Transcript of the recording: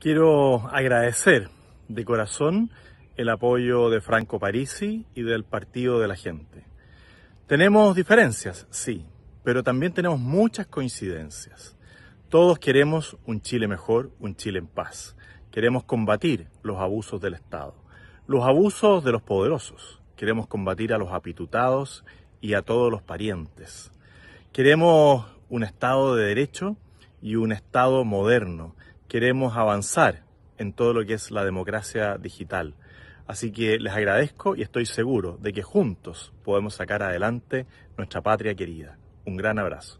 Quiero agradecer de corazón el apoyo de Franco Parisi y del Partido de la Gente. Tenemos diferencias, sí, pero también tenemos muchas coincidencias. Todos queremos un Chile mejor, un Chile en paz. Queremos combatir los abusos del Estado, los abusos de los poderosos. Queremos combatir a los apitutados y a todos los parientes. Queremos un Estado de derecho y un Estado moderno queremos avanzar en todo lo que es la democracia digital. Así que les agradezco y estoy seguro de que juntos podemos sacar adelante nuestra patria querida. Un gran abrazo.